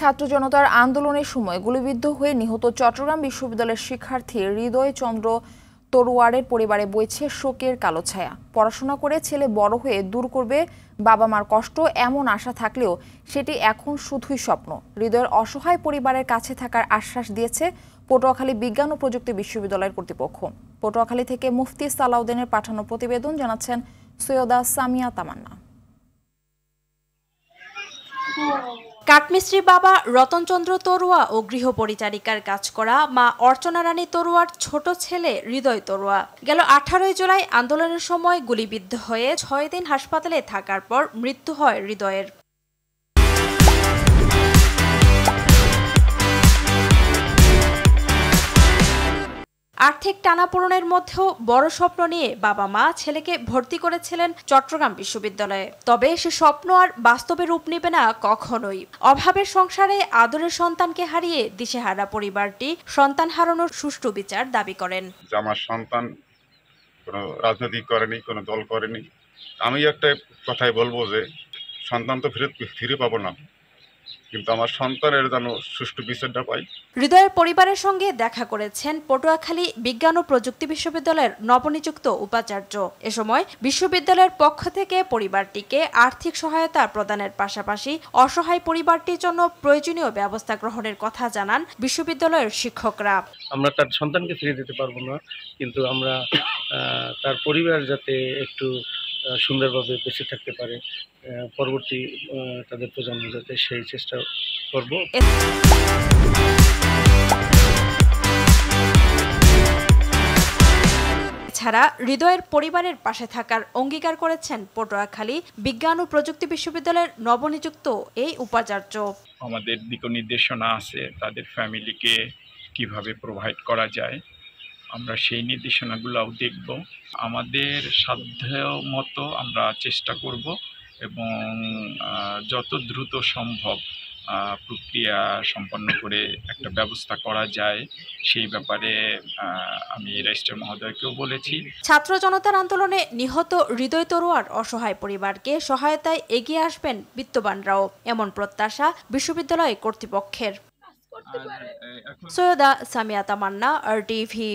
ছাত্র জনতার আন্দোলনের সময় গুলিবিদ্ধ হয়ে নিহত চট্টগ্রাম বিশ্ববিদ্যালয়ের শিক্ষার্থী হৃদয় চন্দ্র তরুয়ারের পরিবারে বইছে শোকের কালো ছায়া পড়াশোনা করে ছেলে বড় হয়ে দূর করবে বাবা মার কষ্ট এমন আশা থাকলেও সেটি এখন শুধুই স্বপ্ন হৃদয়ের অসহায় পরিবারের কাছে থাকার আশ্বাস দিয়েছে পটুয়াখালী বিজ্ঞান ও প্রযুক্তি বিশ্ববিদ্যালয়ের কর্তৃপক্ষ পটুয়াখালী থেকে মুফতি সালাউদ্দিনের পাঠানো প্রতিবেদন জানাচ্ছেন সৈয়দা সামিয়া তামান্না কাঠমিস্ত্রি বাবা রতনচন্দ্র তরুয়া ও গৃহপরিচারিকার কাজ করা মা অর্চনা রানী তরুয়ার ছোট ছেলে হৃদয় তরুয়া গেল আঠারোই জুলাই আন্দোলনের সময় গুলিবিদ্ধ হয়ে ছয় দিন হাসপাতালে থাকার পর মৃত্যু হয় হৃদয়ের আর্থিক টানাপোড়নের মধ্যেও বড় স্বপ্ন নিয়ে বাবা মা ছেলেকে ভর্তি করেছিলেন চট্টগ্রাম বিশ্ববিদ্যালয়ে তবে সে স্বপ্ন আর বাস্তবে রূপ নেবে না কখনোই অভাবের সংসারে আদরের সন্তানকে হারিয়ে দিশেহারা পরিবারটি সন্তান হারানোর সুষ্ঠু বিচার দাবি করেন আমার সন্তান কোনো রাজনীতি করেনি কোনো দল করেনি আমি একটা কথাই বলবো যে সন্তান তো ফিরে ফিরে পাবো না কিন্তু আমার সন্তানের যেন সুষ্ঠু বিচারটা পাই হৃদয়ের পরিবারের সঙ্গে দেখা করেছেন পটুয়াখালী বিজ্ঞান ও প্রযুক্তি বিশ্ববিদ্যালয়ের নবনিযুক্ত উপাচার্য এ সময় বিশ্ববিদ্যালয়ের পক্ষ থেকে পরিবারটিকে আর্থিক সহায়তা প্রদানের পাশাপাশি অসহায় পরিবারটির জন্য প্রয়োজনীয় ব্যবস্থা গ্রহণের কথা জানান বিশ্ববিদ্যালয়ের শিক্ষকরা আমরা তার সন্তানকে ফিরিয়ে দিতে পারবো না কিন্তু আমরা তার পরিবার যাতে একটু সুন্দরভাবে বেঁচে থাকতে পারে পরবর্তী তাদের প্রজন্ম যাতে সেই চেষ্টা করব ছাড়া হৃদয়ের পরিবারের পাশে থাকার অঙ্গীকার করেছেন পটুয়াখালী বিজ্ঞান ও প্রযুক্তি বিশ্ববিদ্যালয়ের নবনিযুক্ত এই উপাচার্য আমাদের দিক নির্দেশনা আছে তাদের ফ্যামিলিকে কিভাবে প্রোভাইড করা যায় আমরা সেই নির্দেশনাগুলোও দেখব আমাদের সাধ্য মতো আমরা চেষ্টা করব এবং যত দ্রুত সম্ভব প্রক্রিয়া সম্পন্ন করে একটা ব্যবস্থা করা যায় সেই ব্যাপারে আমি রেজিস্টার মহোদয়কেও বলেছি ছাত্র জনতার আন্দোলনে নিহত হৃদয় তরোয়ার অসহায় পরিবারকে সহায়তায় এগিয়ে আসবেন বিত্তবানরাও এমন প্রত্যাশা বিশ্ববিদ্যালয় কর্তৃপক্ষের সৈয়দা সামিয়া তামান্না আর টিভি